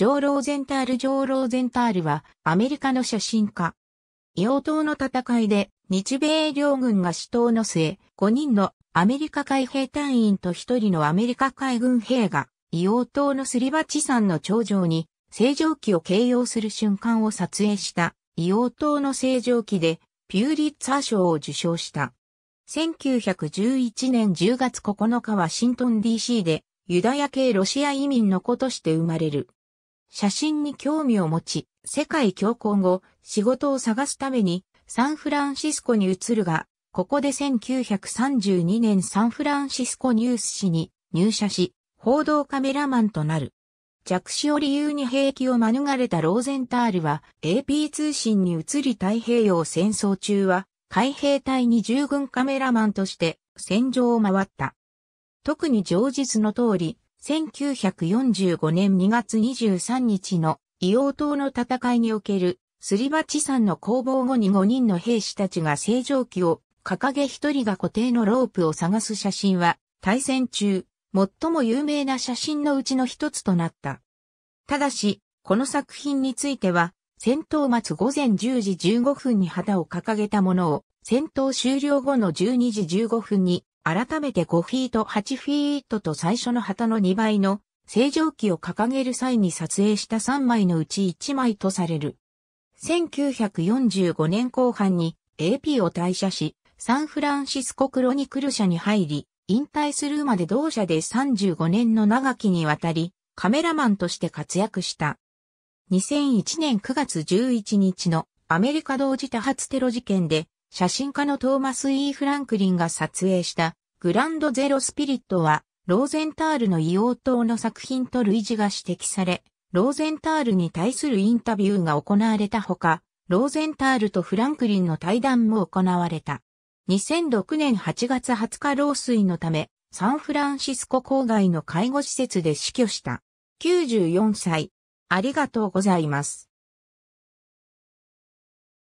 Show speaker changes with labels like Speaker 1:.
Speaker 1: ジョー・ローゼンタール・ジョー・ローゼンタールはアメリカの写真家。硫黄島の戦いで日米両軍が死闘の末、5人のアメリカ海兵隊員と1人のアメリカ海軍兵が硫黄島のすり鉢山の頂上に正常期を形容する瞬間を撮影した硫黄島の正常期でピューリッツァー賞を受賞した。1911年10月9日ワシントン DC でユダヤ系ロシア移民の子として生まれる。写真に興味を持ち、世界恐慌後、仕事を探すためにサンフランシスコに移るが、ここで1932年サンフランシスコニュース誌に入社し、報道カメラマンとなる。弱視を理由に兵役を免れたローゼンタールは AP 通信に移り太平洋戦争中は海兵隊に従軍カメラマンとして戦場を回った。特に上述の通り、1945年2月23日の硫黄島の戦いにおけるすり鉢山の攻防後に5人の兵士たちが正常期を掲げ1人が固定のロープを探す写真は対戦中最も有名な写真のうちの一つとなった。ただし、この作品については戦闘末午前10時15分に旗を掲げたものを戦闘終了後の12時15分に改めて5フィート8フィートと最初の旗の2倍の正常期を掲げる際に撮影した3枚のうち1枚とされる。1945年後半に AP を退社し、サンフランシスコクロニクル社に入り、引退するまで同社で35年の長きにわたり、カメラマンとして活躍した。2001年9月11日のアメリカ同時多発テロ事件で、写真家のトーマス・イーフランクリンが撮影したグランドゼロスピリットは、ローゼンタールの異様島の作品と類似が指摘され、ローゼンタールに対するインタビューが行われたほか、ローゼンタールとフランクリンの対談も行われた。2006年8月20日老衰のため、サンフランシスコ郊外の介護施設で死去した。94歳。ありがとうございます。